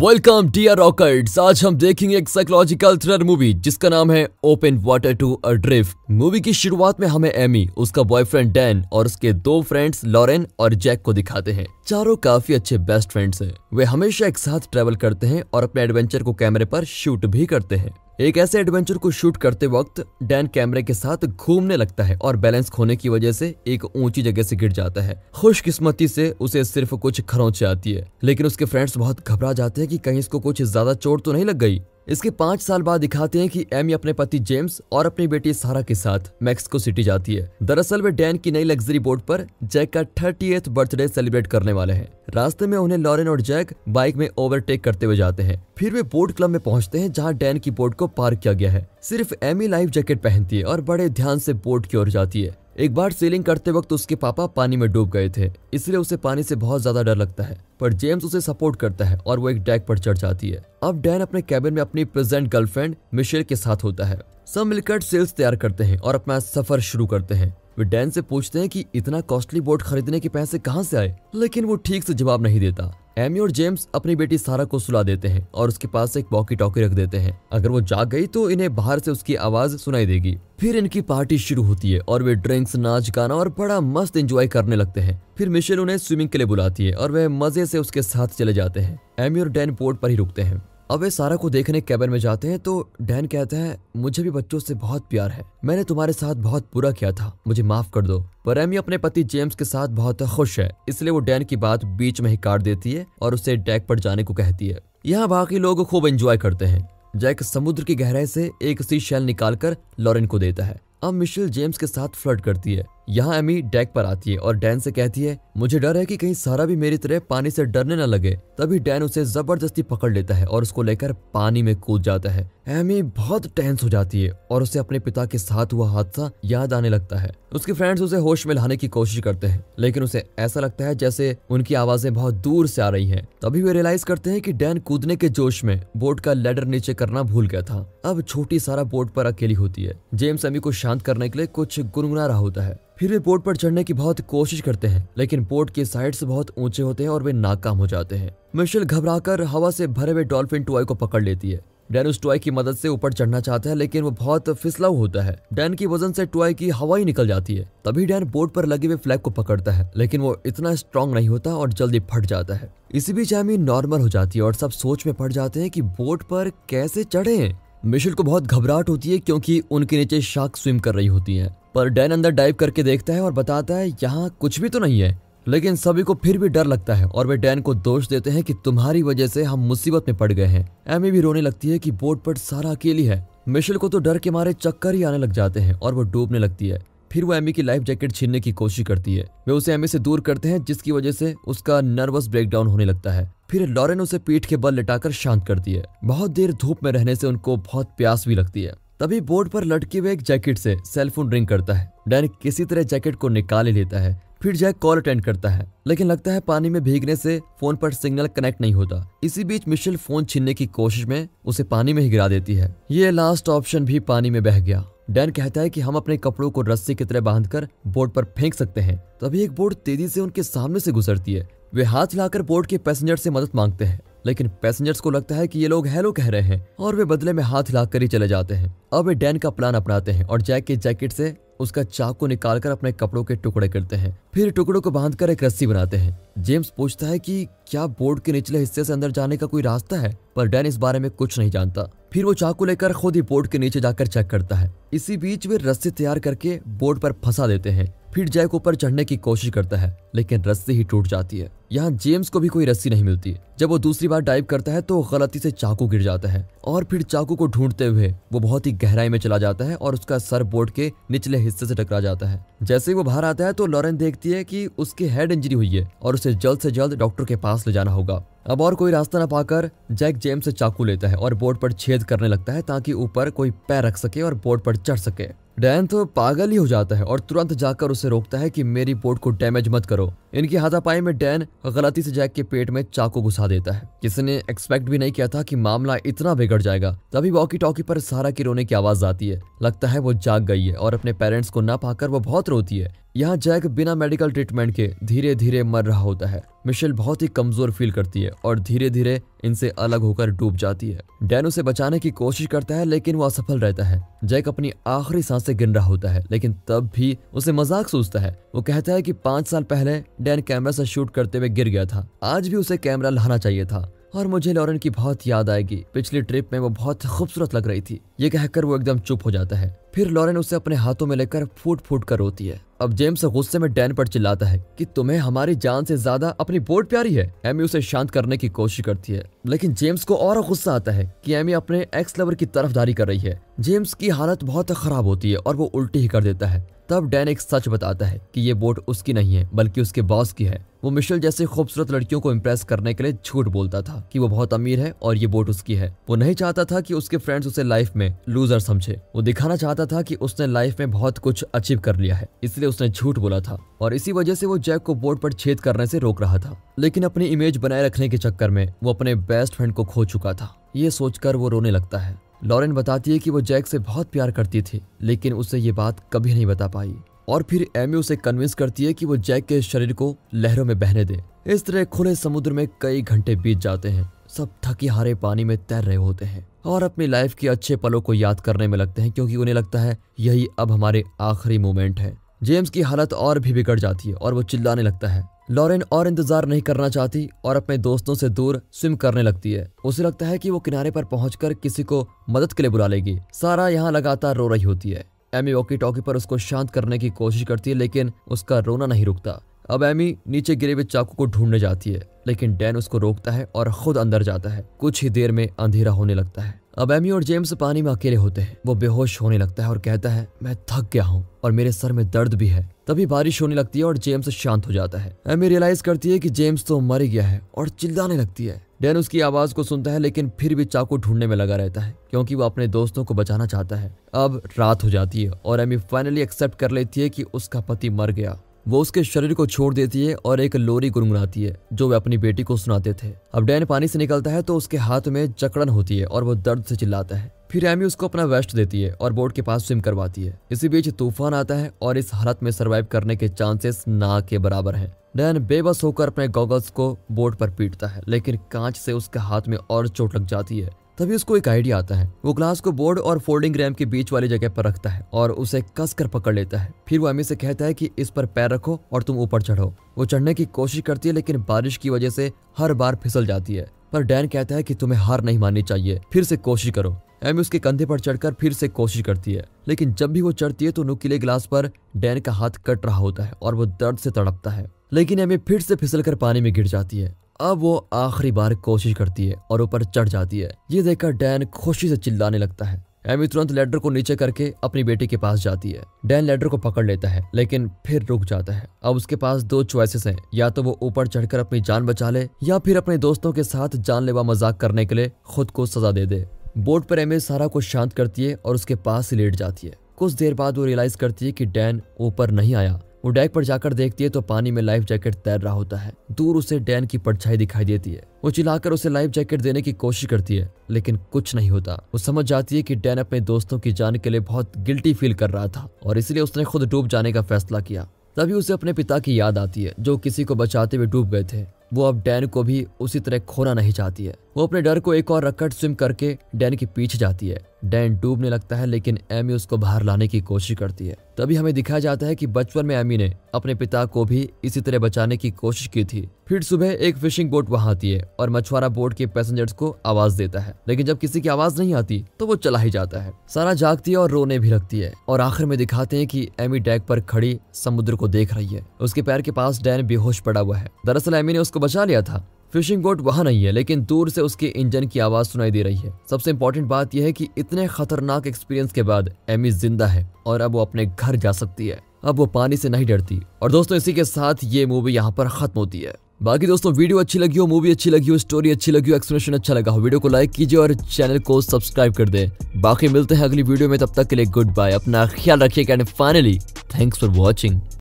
Welcome dear रॉकर्ट्स आज हम देखेंगे एक साइकोलॉजिकल थ्रिलर मूवी जिसका नाम है open water two adrift movie की शुरुआत में हमें एमी उसका बॉयफ्रेंड डैन और उसके दो फ्रेंड्स लॉरेन और जैक को दिखाते हैं चारों काफी अच्छे बेस्ट फ्रेंड्स हैं वे हमेशा एक साथ ट्रेवल करते हैं और अपने एडवेंचर को कैमरे पर शूट भी करते हैं एक ऐसे एडवेंचर को शूट करते वक्त डैन कैमरे के साथ घूमने लगता है और बैलेंस खोने की वजह से एक ऊंची जगह से गिर जाता है खुशकिस्मती से उसे सिर्फ कुछ खरोंचे आती है लेकिन उसके फ्रेंड्स बहुत घबरा जाते हैं कि कहीं इसको कुछ ज्यादा चोट तो नहीं लग गई इसके पांच साल बाद दिखाते हैं कि एमी अपने पति जेम्स और अपनी बेटी सारा के साथ मैक्सिको सिटी जाती है दरअसल वे डैन की नई लग्जरी बोट पर जैक का थर्टी बर्थडे सेलिब्रेट करने वाले हैं रास्ते में उन्हें लॉरेन और जैक बाइक में ओवरटेक करते हुए जाते हैं फिर वे बोट क्लब में पहुंचते हैं जहां डैन की बोट को पार्क किया गया है सिर्फ एमी लाइफ जैकेट पहनती है और बड़े ध्यान से बोट की ओर जाती है एक बार सेलिंग करते वक्त उसके पापा पानी में डूब गए थे इसलिए उसे पानी से बहुत ज्यादा डर लगता है पर जेम्स उसे सपोर्ट करता है और वो एक डेक पर चढ़ जाती है अब डैन अपने कैबिन में अपनी प्रेजेंट गर्लफ्रेंड मिशेल के साथ होता है सब मिलकर सेल्स तैयार करते हैं और अपना सफर शुरू करते हैं वे डैन से पूछते हैं कि इतना कॉस्टली बोट खरीदने के पैसे कहाँ से आए लेकिन वो ठीक से जवाब नहीं देता एमी और जेम्स अपनी बेटी सारा को सुला देते हैं और उसके पास एक वॉकी टॉकी रख देते हैं अगर वो जाग गई तो इन्हें बाहर से उसकी आवाज सुनाई देगी फिर इनकी पार्टी शुरू होती है और वे ड्रिंक्स नाच गाना और बड़ा मस्त एंजॉय करने लगते हैं फिर मिशेल उन्हें स्विमिंग के लिए बुलाती है और वह मजे से उसके साथ चले जाते हैं एमी और डैन पोर्ट पर ही रुकते हैं अब वे सारा को देखने कैबिन में जाते हैं तो डैन कहता है मुझे भी बच्चों से बहुत प्यार है मैंने तुम्हारे साथ बहुत बुरा किया था मुझे माफ कर दो पर एमी अपने पति जेम्स के साथ बहुत खुश है इसलिए वो डैन की बात बीच में ही काट देती है और उसे डेक पर जाने को कहती है यहाँ बाकी लोग खूब एंजॉय करते हैं जैक समुद्र की गहराई से एक सी शैल निकालकर लॉरेन को देता है अब मिशेल जेम्स के साथ फ्लर्ट करती है यहाँ एमी डेक पर आती है और डैन से कहती है मुझे डर है कि कहीं सारा भी मेरी तरह पानी से डरने न लगे तभी डैन उसे जबरदस्ती पकड़ लेता है और उसको लेकर पानी में कूद जाता है एमी बहुत टेंस हो जाती है और उसे अपने पिता के साथ हुआ हादसा याद आने लगता है उसके फ्रेंड्स उसे होश में लाने की कोशिश करते हैं लेकिन उसे ऐसा लगता है जैसे उनकी आवाजें बहुत दूर से आ रही हैं। तभी वे रियलाइज करते हैं कि डैन कूदने के जोश में बोट का लेडर नीचे करना भूल गया था अब छोटी सारा बोट पर अकेली होती है जेम्स एमी को शांत करने के लिए कुछ गुनगुना रहा होता है फिर वे बोट पर चढ़ने की बहुत कोशिश करते हैं लेकिन बोट के साइड से बहुत ऊंचे होते हैं और वे नाकाम हो जाते हैं मिशेल घबराकर हवा से भरे हुए डॉल्फिन टॉय को पकड़ लेती है डैन उस टॉय की मदद से ऊपर चढ़ना चाहता है लेकिन वो बहुत फिसलाऊ होता है डैन की वजन से टॉय की हवा ही निकल जाती है तभी डैन बोर्ड पर लगे हुए फ्लैग को पकड़ता है लेकिन वो इतना स्ट्रांग नहीं होता और जल्दी फट जाता है इसी बीच एमी नॉर्मल हो जाती है और सब सोच में पड़ जाते हैं कि बोट पर कैसे चढ़े मिशेल को बहुत घबराहट होती है क्योंकि उनके नीचे शार्क स्विम कर रही होती है पर डैन अंदर डाइव करके देखता है और बताता है यहाँ कुछ भी तो नहीं है लेकिन सभी को फिर भी डर लगता है और वे डैन को दोष देते हैं कि तुम्हारी वजह से हम मुसीबत में पड़ गए हैं एमी भी रोने लगती है कि बोट पर सारा अकेली है मिशेल को तो डर के मारे चक्कर ही आने लग जाते हैं और वो डूबने लगती है फिर वो एमी की लाइफ जैकेट छीनने की कोशिश करती है वे उसे एमी से दूर करते हैं जिसकी वजह से उसका नर्वस ब्रेकडाउन होने लगता है फिर लॉरेन उसे पीठ के बल लिटाकर शांत करती है बहुत देर धूप में रहने से उनको बहुत प्यास भी लगती है तभी बोर्ड पर लटके हुए एक जैकेट से सेलफोन रिंग करता है डैन किसी तरह जैकेट को निकाल ही लेता है फिर जैक कॉल अटेंड करता है लेकिन लगता है पानी में भीगने से फोन पर सिग्नल कनेक्ट नहीं होता इसी बीच मिशेल फोन छीनने की कोशिश में उसे पानी में ही गिरा देती है ये लास्ट ऑप्शन भी पानी में बह गया डैन कहता है कि हम अपने कपड़ों को रस्सी की तरह बांधकर बोर्ड पर फेंक सकते हैं तभी एक बोर्ड तेजी से उनके सामने से गुजरती है वे हाथ लाकर बोर्ड के पैसेंजर से मदद मांगते हैं लेकिन पैसेंजर्स को लगता है कि ये लोग हेलो कह रहे हैं और वे बदले में हाथ हिला ही चले जाते हैं अब वे डैन का प्लान अपनाते हैं और जैक के जैकेट से उसका चाकू कर अपने कपड़ों के टुकड़े करते हैं फिर टुकड़ों को कर एक रस्सी बनाते हैं जेम्स पूछता है कि क्या बोर्ड के निचले हिस्से से अंदर जाने का कोई रास्ता है पर डैन इस बारे में कुछ नहीं जानता फिर वो चाकू लेकर खुद ही बोर्ड के नीचे जाकर चेक करता है इसी बीच वे रस्सी तैयार करके बोर्ड पर फंसा देते हैं फिर जैक ऊपर चढ़ने की कोशिश करता है लेकिन रस्सी ही टूट जाती है यहाँ जेम्स को भी कोई रस्सी नहीं मिलती जब वो दूसरी बार डाइव करता है तो गलती से चाकू गिर जाता है और फिर चाकू को ढूंढते हुए वो बहुत ही गहराई में चला जाता है और उसका सर बोर्ड के निचले हिस्से से टकरा जाता है जैसे ही वो बाहर आता है तो लॉरेंस देखती है कि उसकी हेड इंजरी हुई है और उसे जल्द से जल्द डॉक्टर के पास ले जाना होगा अब और कोई रास्ता न पाकर जैक जेम्स से चाकू लेता है और बोर्ड पर छेद करने लगता है ताकि ऊपर कोई पैर रख सके और बोर्ड पर चढ़ सके डैन तो पागल ही हो जाता है और तुरंत जाकर उसे रोकता है कि मेरी बोर्ड को डैमेज मत करो इनकी हाथापाई में डैन गलती से जैक के पेट में चाकू घुसा देता है किसी ने एक्सपेक्ट भी नहीं किया था कि मामला इतना बिगड़ जाएगा तभी वॉकी टॉकी पर सारा की रोने की आवाज आती है लगता है वो जाग गई है और अपने पेरेंट्स को न पाकर वो बहुत रोती है यहाँ जैक बिना मेडिकल ट्रीटमेंट के धीरे धीरे मर रहा होता है मिशेल बहुत ही कमजोर फील करती है और धीरे धीरे इनसे अलग होकर डूब जाती है डैन उसे बचाने की कोशिश करता है लेकिन वो असफल रहता है जैक अपनी आखिरी सांसें गिन रहा होता है लेकिन तब भी उसे मजाक सोचता है वो कहता है कि पांच साल पहले डैन कैमरा से शूट करते हुए गिर गया था आज भी उसे कैमरा लाना चाहिए था और मुझे लॉरेन की बहुत याद आएगी पिछली ट्रिप में वो बहुत खूबसूरत लग रही थी ये कहकर वो एकदम चुप हो जाता है फिर लॉरेन उसे अपने हाथों में लेकर फूट फूट कर रोती है अब जेम्स गुस्से में डैन पर चिल्लाता है कि तुम्हें हमारी जान से ज्यादा अपनी बोट प्यारी है एमी उसे शांत करने की कोशिश करती है लेकिन जेम्स को और गुस्सा आता है कि एमी अपने एक्स लवर की तरफदारी कर रही है जेम्स की हालत बहुत खराब होती है और वो उल्टी ही कर देता है तब डैन एक सच बताता है कि ये बोट उसकी नहीं है बल्कि उसके बॉस की है वो मिशेल जैसे खूबसूरत लड़कियों को इम्प्रेस करने के लिए झूठ बोलता था कि वो बहुत अमीर है और ये बोट उसकी है वो नहीं चाहता था कि उसके फ्रेंड्स उसे लाइफ में लूजर समझे वो दिखाना चाहता था कि उसने लाइफ में बहुत कुछ अचीव कर लिया है इसलिए उसने झूठ बोला था और इसी वजह से वो जैक को बोट पर छेद करने से रोक रहा था लेकिन अपनी इमेज बनाए रखने के चक्कर में वो अपने बेस्ट फ्रेंड को खो चुका था ये सोचकर वो रोने लगता है लॉरेन बताती है कि वो जैक से बहुत प्यार करती थी लेकिन उसे ये बात कभी नहीं बता पाई और फिर एमी उसे कन्विंस करती है कि वो जैक के शरीर को लहरों में बहने दे इस तरह खुले समुद्र में कई घंटे बीत जाते हैं सब थकी हारे पानी में तैर रहे होते हैं और अपनी लाइफ के अच्छे पलों को याद करने में लगते हैं क्योंकि उन्हें लगता है यही अब हमारे आखिरी मोमेंट है जेम्स की हालत और भी बिगड़ जाती है और वो चिल्लाने लगता है लॉरेन और इंतजार नहीं करना चाहती और अपने दोस्तों से दूर स्विम करने लगती है उसे लगता है कि वो किनारे पर पहुँच किसी को मदद के लिए बुला लेगी सारा यहाँ लगातार रो रही होती है एमी वॉकी टॉकी पर उसको शांत करने की कोशिश करती है लेकिन उसका रोना नहीं रुकता अब एमी नीचे गिरे हुए चाकू को ढूंढने जाती है लेकिन डैन उसको रोकता है और खुद अंदर जाता है कुछ ही देर में अंधेरा होने लगता है अब एमी और जेम्स पानी में अकेले होते हैं वो बेहोश होने लगता है और कहता है मैं थक गया हूँ और मेरे सर में दर्द भी है तभी बारिश होने लगती है और जेम्स शांत हो जाता है एमी रियलाइज करती है कि जेम्स तो मर गया है और चिल्लाने लगती है डेन उसकी आवाज को सुनता है लेकिन फिर भी चाकू ढूंढने में लगा रहता है क्योंकि वो अपने दोस्तों को बचाना चाहता है अब रात हो जाती है और एमी फाइनली एक्सेप्ट कर लेती है कि उसका पति मर गया वो उसके शरीर को छोड़ देती है और एक लोरी गुनगुनाती है जो वे अपनी बेटी को सुनाते थे अब डैन पानी से निकलता है तो उसके हाथ में जकड़न होती है और वो दर्द से चिल्लाता है फिर एमी उसको अपना वेस्ट देती है और बोट के पास स्विम करवाती है इसी बीच तूफान आता है और इस हालत में सर्वाइव करने के चांसेस ना के बराबर हैं। डैन बेबस होकर अपने गॉगल्स को बोट पर पीटता है लेकिन कांच से उसके हाथ में और चोट लग जाती है तभी उसको एक आइडिया आता है वो ग्लास को बोर्ड और फोल्डिंग रैम के बीच वाली जगह पर रखता है और उसे कस कर पकड़ लेता है फिर वो अमी से कहता है कि इस पर पैर रखो और तुम ऊपर चढ़ो वो चढ़ने की कोशिश करती है लेकिन बारिश की वजह से हर बार फिसल जाती है पर डैन कहता है कि तुम्हें हार नहीं माननी चाहिए फिर से कोशिश करो एमी उसके कंधे पर चढ़कर फिर से कोशिश करती है लेकिन जब भी वो चढ़ती है तो नुकीले ग्लास पर डैन का हाथ कट रहा होता है और वो दर्द से तड़पता है लेकिन एमी फिर से फिसल कर पानी में गिर जाती है अब वो आखिरी बार कोशिश करती है और ऊपर चढ़ जाती है ये देखकर डैन खुशी से चिल्लाने लगता है एमी तुरंत लेडर को नीचे करके अपनी बेटी के पास जाती है डैन लेडर को पकड़ लेता है लेकिन फिर रुक जाता है अब उसके पास दो चॉइसेस हैं या तो वो ऊपर चढ़कर अपनी जान बचा ले या फिर अपने दोस्तों के साथ जानलेवा मजाक करने के लिए खुद को सजा दे दे बोर्ड पर एमी सारा को शांत करती है और उसके पास लेट जाती है कुछ देर बाद वो रियलाइज करती है कि डैन ऊपर नहीं आया वो डेक पर जाकर देखती है तो पानी में लाइफ जैकेट तैर रहा होता है दूर उसे डैन की परछाई दिखाई देती है वो चिल्लाकर उसे लाइफ जैकेट देने की कोशिश करती है लेकिन कुछ नहीं होता वो समझ जाती है कि डैन अपने दोस्तों की जान के लिए बहुत गिल्टी फील कर रहा था और इसलिए उसने खुद डूब जाने का फैसला किया तभी उसे अपने पिता की याद आती है जो किसी को बचाते हुए डूब गए थे वो अब डैन को भी उसी तरह खोना नहीं चाहती है वो अपने डर को एक और रखकर स्विम करके डैन के पीछे जाती है डैन डूबने लगता है लेकिन एमी उसको बाहर लाने की कोशिश करती है तभी हमें दिखाया जाता है कि बचपन में एमी ने अपने पिता को भी इसी तरह बचाने की कोशिश की थी फिर सुबह एक फिशिंग बोट वहाँ आती है और मछुआरा बोट के पैसेंजर्स को आवाज देता है लेकिन जब किसी की आवाज नहीं आती तो वो चला ही जाता है सारा जागती है और रोने भी लगती है और आखिर में दिखाते हैं की एमी डैक पर खड़ी समुद्र को देख रही है उसके पैर के पास डैन बेहोश पड़ा हुआ है दरअसल एमी ने उसको बचा लिया था फिशिंग बोट वहां नहीं है लेकिन दूर से उसके इंजन की आवाज सुनाई दे रही है सबसे इंपॉर्टेंट बात यह है कि इतने खतरनाक एक्सपीरियंस के बाद एमी जिंदा है और अब वो अपने घर जा सकती है अब वो पानी से नहीं डरती और दोस्तों इसी के साथ ये मूवी यहाँ पर खत्म होती है बाकी दोस्तों वीडियो अच्छी लगी हो मूवी अच्छी लगी हो स्टोरी अच्छी लगी हो एक्सप्लेनेशन अच्छा लगा हो वीडियो को लाइक कीजिए और चैनल को सब्सक्राइब कर दे बाकी मिलते हैं अगली वीडियो में तब तक के लिए गुड बाय अपना ख्याल रखिएगा and finally thanks for watching